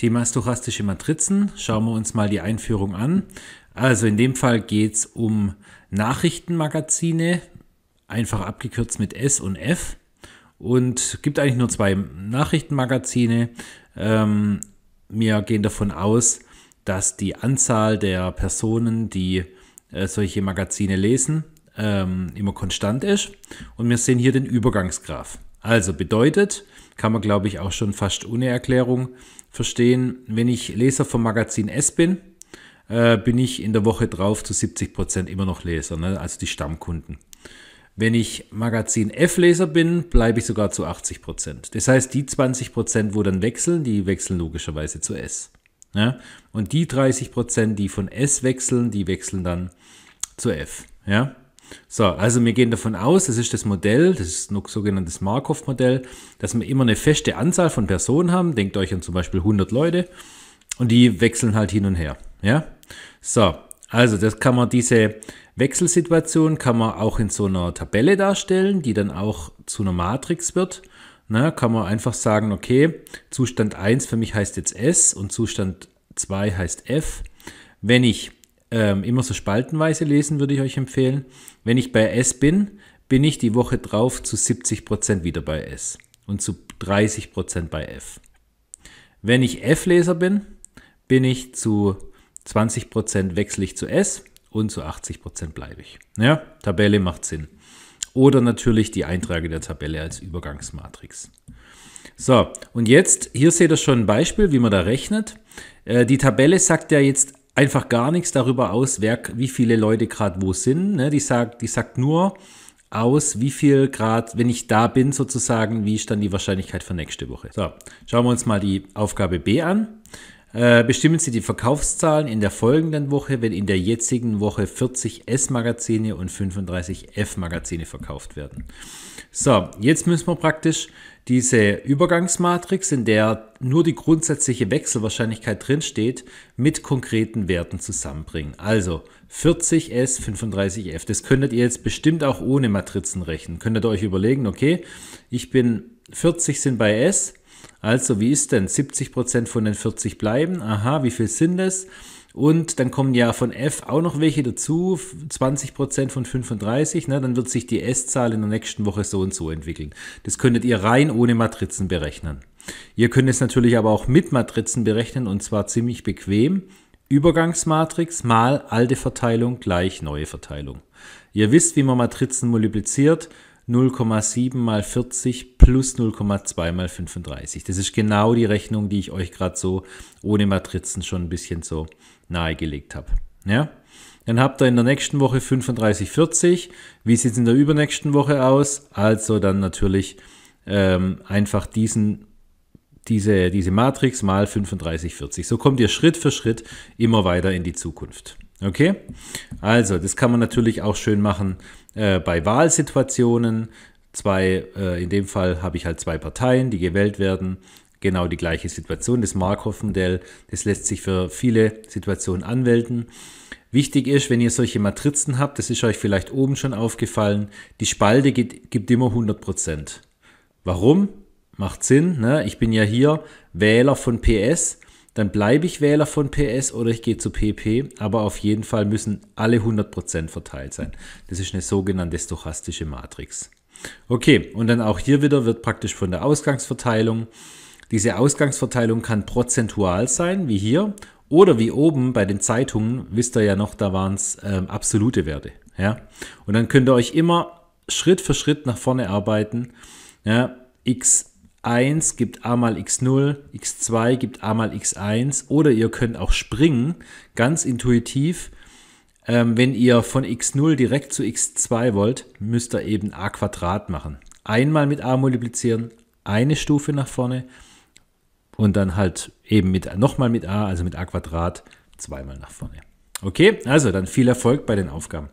Thema stochastische Matrizen. Schauen wir uns mal die Einführung an. Also in dem Fall geht es um Nachrichtenmagazine, einfach abgekürzt mit S und F. Und es gibt eigentlich nur zwei Nachrichtenmagazine. Ähm, wir gehen davon aus, dass die Anzahl der Personen, die äh, solche Magazine lesen, ähm, immer konstant ist. Und wir sehen hier den Übergangsgraph. Also bedeutet, kann man glaube ich auch schon fast ohne Erklärung verstehen, wenn ich Leser vom Magazin S bin, äh, bin ich in der Woche drauf zu 70% immer noch Leser, ne? also die Stammkunden. Wenn ich Magazin F-Leser bin, bleibe ich sogar zu 80%. Das heißt, die 20%, Prozent, wo dann wechseln, die wechseln logischerweise zu S. Ja? Ne? Und die 30%, die von S wechseln, die wechseln dann zu F. Ja? So, also wir gehen davon aus, das ist das Modell, das ist ein sogenanntes Markov-Modell, dass wir immer eine feste Anzahl von Personen haben. Denkt euch an zum Beispiel 100 Leute und die wechseln halt hin und her. Ja, so, also das kann man diese Wechselsituation kann man auch in so einer Tabelle darstellen, die dann auch zu einer Matrix wird. Na, ne? kann man einfach sagen, okay, Zustand 1 für mich heißt jetzt S und Zustand 2 heißt F. Wenn ich ähm, immer so spaltenweise lesen, würde ich euch empfehlen. Wenn ich bei S bin, bin ich die Woche drauf zu 70% wieder bei S und zu 30% bei F. Wenn ich F-Leser bin, bin ich zu 20% Prozent wechsle ich zu S und zu 80% bleibe ich. Ja, Tabelle macht Sinn. Oder natürlich die Einträge der Tabelle als Übergangsmatrix. So, und jetzt, hier seht ihr schon ein Beispiel, wie man da rechnet. Äh, die Tabelle sagt ja jetzt einfach gar nichts darüber aus, wer, wie viele Leute gerade wo sind. Ne? Die, sagt, die sagt nur aus, wie viel Grad, wenn ich da bin sozusagen, wie ist dann die Wahrscheinlichkeit für nächste Woche. So, schauen wir uns mal die Aufgabe B an. Äh, bestimmen Sie die Verkaufszahlen in der folgenden Woche, wenn in der jetzigen Woche 40 S-Magazine und 35 F-Magazine verkauft werden. So, jetzt müssen wir praktisch diese Übergangsmatrix, in der nur die grundsätzliche Wechselwahrscheinlichkeit drinsteht, mit konkreten Werten zusammenbringen. Also 40S, 35F. Das könntet ihr jetzt bestimmt auch ohne Matrizen rechnen. Könntet ihr euch überlegen, okay, ich bin 40 sind bei S, also, wie ist denn? 70% von den 40 bleiben. Aha, wie viel sind es? Und dann kommen ja von F auch noch welche dazu, 20% von 35, ne? dann wird sich die S-Zahl in der nächsten Woche so und so entwickeln. Das könntet ihr rein ohne Matrizen berechnen. Ihr könnt es natürlich aber auch mit Matrizen berechnen und zwar ziemlich bequem. Übergangsmatrix mal alte Verteilung gleich neue Verteilung. Ihr wisst, wie man Matrizen multipliziert 0,7 mal 40 plus 0,2 mal 35. Das ist genau die Rechnung, die ich euch gerade so ohne Matrizen schon ein bisschen so nahegelegt habe. Ja? Dann habt ihr in der nächsten Woche 35,40. Wie sieht es in der übernächsten Woche aus? Also dann natürlich ähm, einfach diesen, diese, diese Matrix mal 35,40. So kommt ihr Schritt für Schritt immer weiter in die Zukunft. Okay? Also, das kann man natürlich auch schön machen äh, bei Wahlsituationen. Zwei, äh, in dem Fall habe ich halt zwei Parteien, die gewählt werden. Genau die gleiche Situation. Das Markov-Modell, das lässt sich für viele Situationen anwenden. Wichtig ist, wenn ihr solche Matrizen habt, das ist euch vielleicht oben schon aufgefallen, die Spalte gibt, gibt immer 100%. Warum? Macht Sinn. Ne? Ich bin ja hier Wähler von PS dann bleibe ich Wähler von PS oder ich gehe zu PP, aber auf jeden Fall müssen alle 100% verteilt sein. Das ist eine sogenannte stochastische Matrix. Okay, und dann auch hier wieder wird praktisch von der Ausgangsverteilung, diese Ausgangsverteilung kann prozentual sein, wie hier, oder wie oben bei den Zeitungen, wisst ihr ja noch, da waren es ähm, absolute Werte. Ja? Und dann könnt ihr euch immer Schritt für Schritt nach vorne arbeiten. Ja? X 1 gibt a mal x0, x2 gibt a mal x1 oder ihr könnt auch springen, ganz intuitiv. Ähm, wenn ihr von x0 direkt zu x2 wollt, müsst ihr eben a Quadrat machen. Einmal mit a multiplizieren, eine Stufe nach vorne und dann halt eben mit nochmal mit a, also mit a Quadrat, zweimal nach vorne. Okay, also dann viel Erfolg bei den Aufgaben.